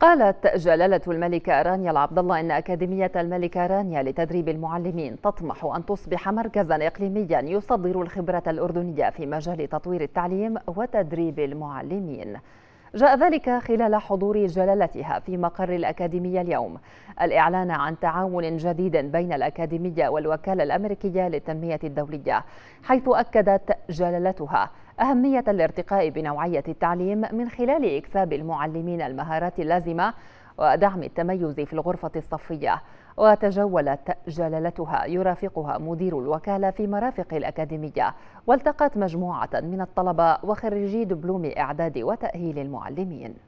قالت جلالة الملكة رانيا العبد الله إن أكاديمية الملكة رانيا لتدريب المعلمين تطمح أن تصبح مركزا إقليميا يصدر الخبرة الأردنية في مجال تطوير التعليم وتدريب المعلمين جاء ذلك خلال حضور جلالتها في مقر الأكاديمية اليوم الإعلان عن تعاون جديد بين الأكاديمية والوكالة الأمريكية للتنمية الدولية حيث أكدت جلالتها أهمية الارتقاء بنوعية التعليم من خلال إكساب المعلمين المهارات اللازمة ودعم التميز في الغرفة الصفية وتجولت جلالتها يرافقها مدير الوكالة في مرافق الأكاديمية والتقت مجموعة من الطلبة وخريجي دبلوم إعداد وتأهيل المعلمين